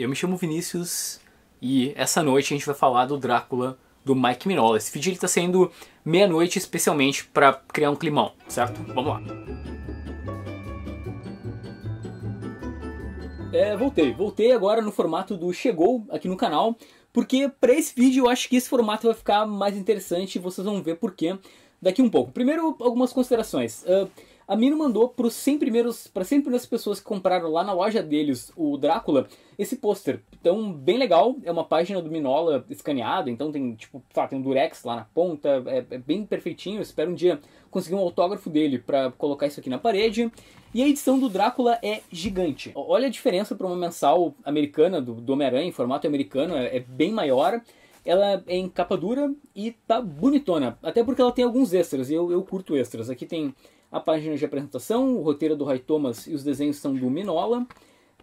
Eu me chamo Vinícius e essa noite a gente vai falar do Drácula do Mike Minola. Esse vídeo ele tá sendo meia-noite especialmente para criar um climão, certo? Vamos lá. É, voltei. Voltei agora no formato do Chegou aqui no canal, porque para esse vídeo eu acho que esse formato vai ficar mais interessante e vocês vão ver porquê daqui um pouco. Primeiro, algumas considerações. Uh, a Mino mandou para os 100 primeiros, para 100 primeiras pessoas que compraram lá na loja deles o Drácula, esse pôster. Então, bem legal, é uma página do Minola escaneada, então tem tipo, tá, tem um durex lá na ponta, é, é bem perfeitinho, espero um dia conseguir um autógrafo dele para colocar isso aqui na parede. E a edição do Drácula é gigante. Olha a diferença para uma mensal americana do, do Homem-Aranha, em formato americano, é, é bem maior ela é em capa dura e tá bonitona. Até porque ela tem alguns extras, e eu, eu curto extras. Aqui tem a página de apresentação, o roteiro é do Ray Thomas e os desenhos são do Minola.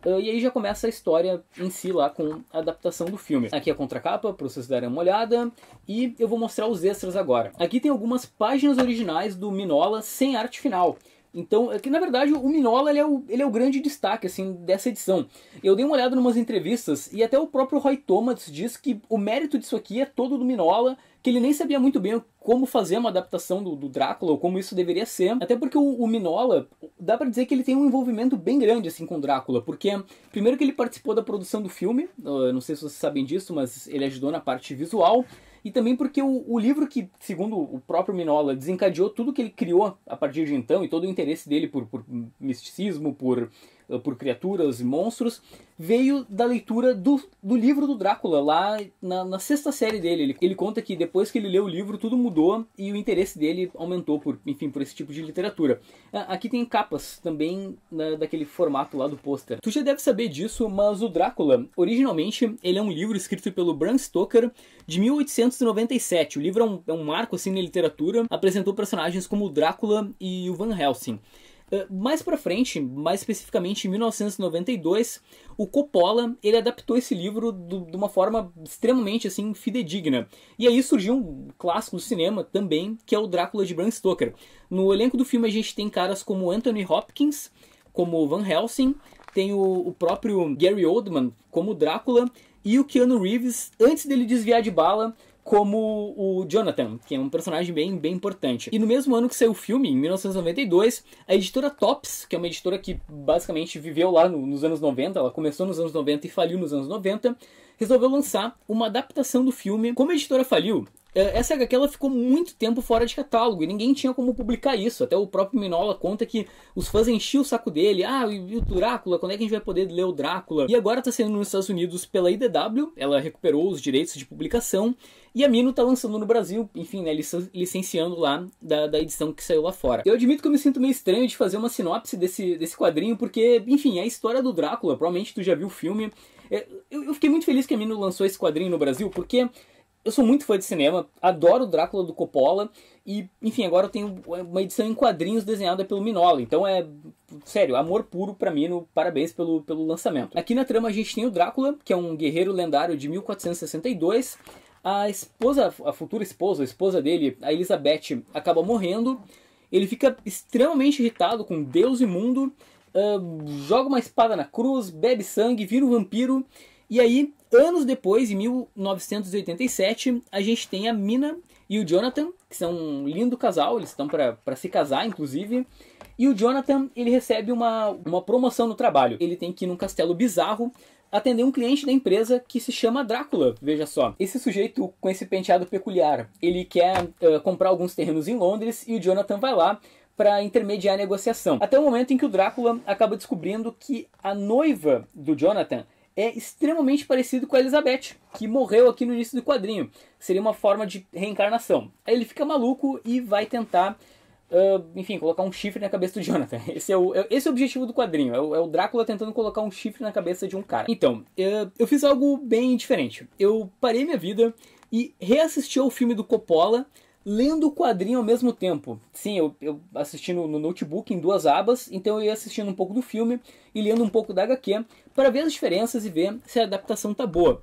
Ah, e aí já começa a história em si lá com a adaptação do filme. Aqui é a contracapa para vocês darem uma olhada e eu vou mostrar os extras agora. Aqui tem algumas páginas originais do Minola sem arte final então, é que na verdade o Minola ele é o, ele é o grande destaque assim dessa edição. Eu dei uma olhada em umas entrevistas e até o próprio Roy Thomas diz que o mérito disso aqui é todo do Minola, que ele nem sabia muito bem como fazer uma adaptação do, do Drácula ou como isso deveria ser. Até porque o, o Minola, dá para dizer que ele tem um envolvimento bem grande assim com o Drácula, porque primeiro que ele participou da produção do filme, ah, não sei se vocês sabem disso, mas ele ajudou na parte visual e também porque o, o, livro que, segundo o próprio Minola, desencadeou tudo que ele criou a partir de então e todo o interesse dele por, por misticismo, por eh, por criaturas e monstros, veio da leitura do, do livro do Drácula, lá na, na sexta série dele. Ele, ele, conta que depois que ele leu o livro, tudo mudou e o interesse dele aumentou por, enfim, por esse tipo de literatura. Ah, aqui tem capas também na, né, daquele formato lá do pôster. Tu já deve saber disso, mas o Drácula, originalmente, ele é um livro escrito pelo Bram Stoker de 1897. O livro é um, é um marco assim na literatura, apresentou personagens como o Drácula e o Van Helsing. Eh, mais para frente, mais especificamente em 1992, o Coppola ele adaptou esse livro do, de uma forma extremamente assim fidedigna. E aí surgiu um clássico do cinema também, que é o Drácula de Bram Stoker. No elenco do filme a gente tem caras como Anthony Hopkins, como Van Helsing, tem o, o próprio Gary Oldman como Drácula e o Keanu Reeves, antes dele desviar de bala, como o Jonathan, que é um personagem bem, bem importante. E no mesmo ano que saiu o filme, em 1992, a editora Tops, que é uma editora que basicamente viveu lá no, nos anos 90, ela começou nos anos 90 e faliu nos anos 90, resolveu lançar uma adaptação do filme. Como a editora faliu, é, é essa HQ ela ficou muito tempo fora de catálogo e ninguém tinha como publicar isso. Até o próprio Minola conta que os fãs enchiam o saco dele. Ah, e o Drácula, quando é que a gente vai poder ler o Drácula? E agora está sendo nos Estados Unidos pela IDW, ela recuperou os direitos de publicação e a Mino está lançando no Brasil, enfim, né, licenciando lá da, da edição que saiu lá fora. Eu admito que eu me sinto meio estranho de fazer uma sinopse desse, desse quadrinho, porque, enfim, é a história do Drácula, provavelmente tu já viu o filme. É, eu, eu fiquei muito feliz que a Mino lançou esse quadrinho no Brasil, porque eu sou muito fã de cinema, adoro o Drácula do Coppola e, enfim, agora eu tenho uma edição em quadrinhos desenhada pelo Minola. Então é, sério, amor puro para mim, no, parabéns pelo, pelo lançamento. Aqui na trama a gente tem o Drácula, que é um guerreiro lendário de 1462. A esposa, a futura esposa, a esposa dele, a Elizabeth, acaba morrendo. Ele fica extremamente irritado com Deus e mundo, uh, joga uma espada na cruz, bebe sangue, vira um vampiro e aí, anos depois, em 1987, a gente tem a Mina e o Jonathan, que são um lindo casal, eles estão para se casar, inclusive. E o Jonathan, ele recebe uma, uma promoção no trabalho. Ele tem que ir num castelo bizarro atender um cliente da empresa que se chama Drácula. Veja só, esse sujeito com esse penteado peculiar, ele quer uh, comprar alguns terrenos em Londres e o Jonathan vai lá para intermediar a negociação. Até o momento em que o Drácula acaba descobrindo que a noiva do Jonathan é extremamente parecido com a Elizabeth, que morreu aqui no início do quadrinho. Seria uma forma de reencarnação. Aí ele fica maluco e vai tentar, uh, enfim, colocar um chifre na cabeça do Jonathan. Esse é o, é, esse é o objetivo do quadrinho, é o, é o Drácula tentando colocar um chifre na cabeça de um cara. Então, uh, eu fiz algo bem diferente. Eu parei minha vida e reassisti ao filme do Coppola, lendo o quadrinho ao mesmo tempo. Sim, eu, eu assisti no, no, notebook em duas abas, então eu ia assistindo um pouco do filme e lendo um pouco da HQ, para ver as diferenças e ver se a adaptação tá boa.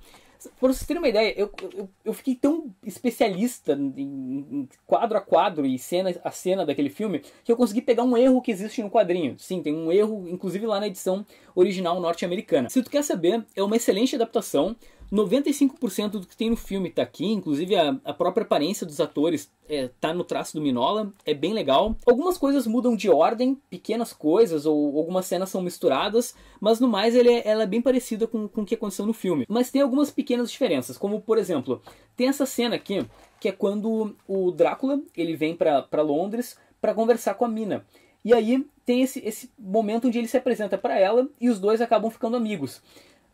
para vocês terem uma ideia, eu, eu, eu fiquei tão especialista em, em, quadro a quadro e cena a cena daquele filme que eu consegui pegar um erro que existe no quadrinho. Sim, tem um erro, inclusive lá na edição original norte-americana. Se tu quer saber, é uma excelente adaptação. 95% do que tem no filme tá aqui, inclusive a, a própria aparência dos atores é, tá no traço do Minola, é bem legal. Algumas coisas mudam de ordem, pequenas coisas, ou algumas cenas são misturadas, mas no mais ele é, ela é bem parecida com, com o que aconteceu no filme. Mas tem algumas pequenas diferenças, como por exemplo, tem essa cena aqui, que é quando o Drácula, ele vem para Londres para conversar com a Mina. E aí tem esse, esse momento onde ele se apresenta para ela e os dois acabam ficando amigos.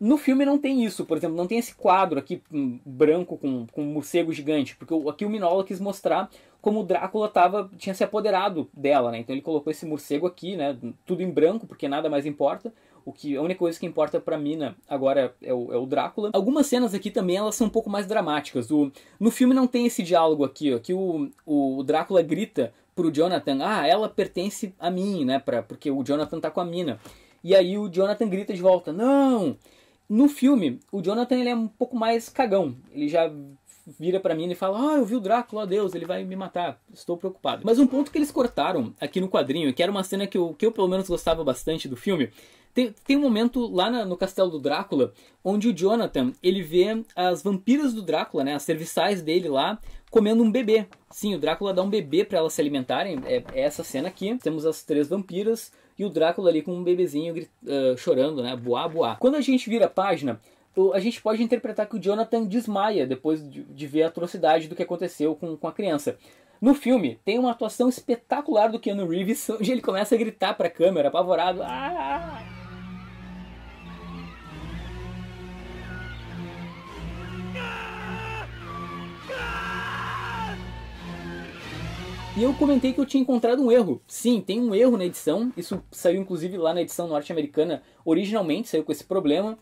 No filme não tem isso, por exemplo, não tem esse quadro aqui hum, branco com, com um morcego gigante, porque aqui o Minola quis mostrar como o Drácula tava, tinha se apoderado dela, né? Então ele colocou esse morcego aqui, né? Tudo em branco, porque nada mais importa. O que a única coisa que importa para Mina agora é o, é o, Drácula. Algumas cenas aqui também elas são um pouco mais dramáticas. O, no filme não tem esse diálogo aqui, ó, que o, o Drácula grita pro Jonathan, ah, ela pertence a mim, né? Pra, porque o Jonathan tá com a Mina. E aí o Jonathan grita de volta, não! No filme, o Jonathan ele é um pouco mais cagão. Ele já vira para mim e fala: Ah, eu vi o Drácula, Deus, ele vai me matar, estou preocupado. Mas um ponto que eles cortaram aqui no quadrinho, que era uma cena que eu, que eu pelo menos gostava bastante do filme, tem, tem um momento lá na, no castelo do Drácula, onde o Jonathan ele vê as vampiras do Drácula, né, as serviçais dele lá, comendo um bebê. Sim, o Drácula dá um bebê para elas se alimentarem. É, é essa cena aqui. Temos as três vampiras, e o Drácula ali com um bebezinho uh, chorando, né? Boá, boá. Quando a gente vira a página, a gente pode interpretar que o Jonathan desmaia depois de, de ver a atrocidade do que aconteceu com, com a criança. No filme, tem uma atuação espetacular do Keanu Reeves, onde ele começa a gritar para a câmera, apavorado. Ah! E eu comentei que eu tinha encontrado um erro. Sim, tem um erro na edição. Isso saiu inclusive lá na edição norte-americana originalmente, saiu com esse problema.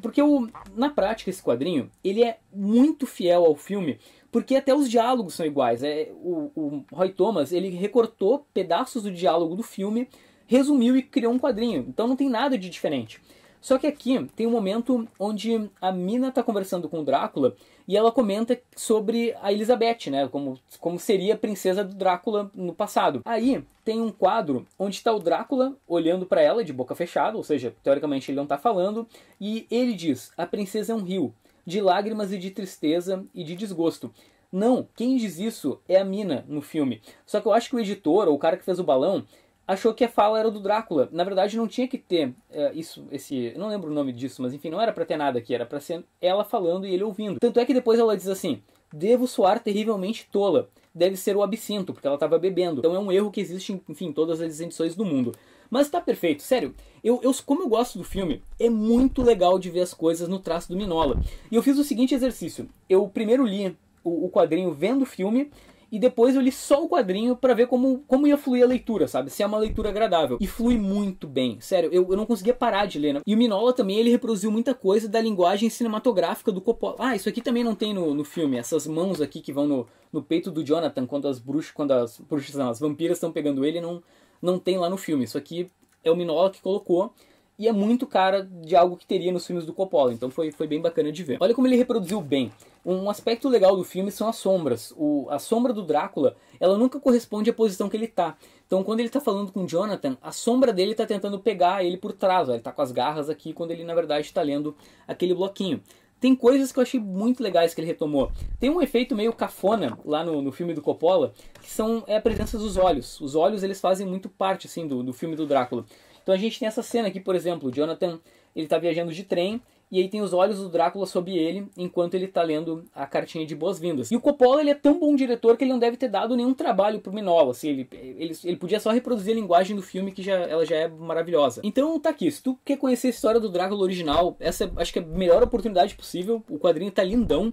Porque o, na prática esse quadrinho, ele é muito fiel ao filme, porque até os diálogos são iguais. É, o, o Roy Thomas, ele recortou pedaços do diálogo do filme, resumiu e criou um quadrinho. Então não tem nada de diferente. Só que aqui tem um momento onde a Mina está conversando com o Drácula e ela comenta sobre a Elizabeth, né? Como, como seria a princesa do Drácula no passado. Aí tem um quadro onde está o Drácula olhando para ela de boca fechada, ou seja, teoricamente ele não está falando, e ele diz: A princesa é um rio, de lágrimas e de tristeza e de desgosto. Não, quem diz isso é a Mina no filme. Só que eu acho que o editor, ou o cara que fez o balão, achou que a fala era do Drácula. Na verdade, não tinha que ter é, isso, esse. não lembro o nome disso, mas enfim, não era pra ter nada aqui, era pra ser ela falando e ele ouvindo. Tanto é que depois ela diz assim: devo soar terrivelmente tola. Deve ser o absinto, porque ela estava bebendo. Então é um erro que existe, enfim, em todas as edições do mundo. Mas tá perfeito, sério. Eu, eu, como eu gosto do filme, é muito legal de ver as coisas no traço do Minola. E eu fiz o seguinte exercício: eu primeiro li o, o quadrinho vendo o filme, e depois eu li só o quadrinho para ver como, como ia fluir a leitura, sabe? Se é uma leitura agradável. E flui muito bem, sério, eu, eu não conseguia parar de ler. Né? E o Minola também, ele reproduziu muita coisa da linguagem cinematográfica do Coppola. Ah, isso aqui também não tem no, no filme, essas mãos aqui que vão no, no peito do Jonathan quando as bruxas, quando as bruxas não, as vampiras estão pegando ele, não, não tem lá no filme. Isso aqui é o Minola que colocou e é muito cara de algo que teria nos filmes do Coppola, então foi, foi bem bacana de ver. Olha como ele reproduziu bem. Um aspecto legal do filme são as sombras. O, a sombra do Drácula, ela nunca corresponde à posição que ele tá. Então quando ele tá falando com Jonathan, a sombra dele tá tentando pegar ele por trás, ó. ele tá com as garras aqui quando ele na verdade tá lendo aquele bloquinho. Tem coisas que eu achei muito legais que ele retomou. Tem um efeito meio cafona lá no, no filme do Coppola, que são é a presença dos olhos. Os olhos eles fazem muito parte assim do, do filme do Drácula. Então a gente tem essa cena aqui, por exemplo, o Jonathan ele está viajando de trem e aí tem os olhos do Drácula sob ele enquanto ele está lendo a cartinha de boas-vindas. E o Coppola ele é tão bom diretor que ele não deve ter dado nenhum trabalho pro Minola, assim, ele, ele, ele podia só reproduzir a linguagem do filme que já, ela já é maravilhosa. Então tá aqui, se tu quer conhecer a história do Drácula original, essa é, acho que é a melhor oportunidade possível, o quadrinho tá lindão.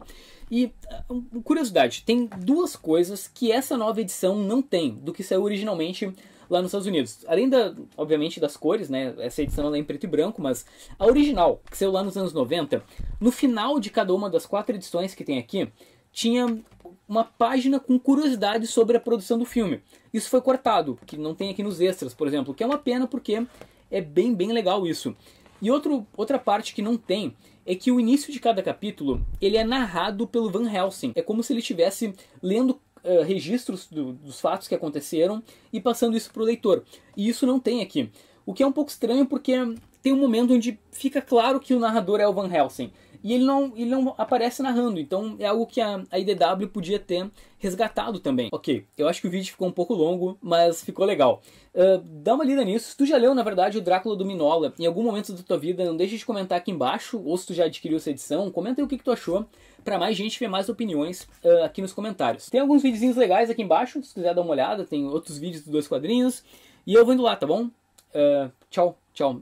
E ah, curiosidade, tem duas coisas que essa nova edição não tem do que saiu originalmente lá nos Estados Unidos. Além da, obviamente, das cores, né? Essa edição ela é em preto e branco, mas a original, que saiu lá nos anos 90, no final de cada uma das quatro edições que tem aqui, tinha uma página com curiosidades sobre a produção do filme. Isso foi cortado, que não tem aqui nos extras, por exemplo, que é uma pena porque é bem, bem legal isso. E outro, outra parte que não tem é que o início de cada capítulo ele é narrado pelo Van Helsing. É como se ele estivesse lendo eh, registros do, dos fatos que aconteceram e passando isso para o leitor. E isso não tem aqui. O que é um pouco estranho porque tem um momento onde fica claro que o narrador é o Van Helsing e ele não, ele não aparece narrando, então é algo que a, a IDW podia ter resgatado também. Ok, eu acho que o vídeo ficou um pouco longo, mas ficou legal. Uh, dá uma lida nisso. Se tu já leu, na verdade, o Drácula do Minola em algum momento da tua vida, não deixa de comentar aqui embaixo, ou se tu já adquiriu essa edição, comenta aí o que, que tu achou, para mais gente ver mais opiniões uh, aqui nos comentários. Tem alguns videozinhos legais aqui embaixo, se quiser dar uma olhada, tem outros vídeos dos dois quadrinhos, e eu vou indo lá, tá bom? Uh, tchau, tchau.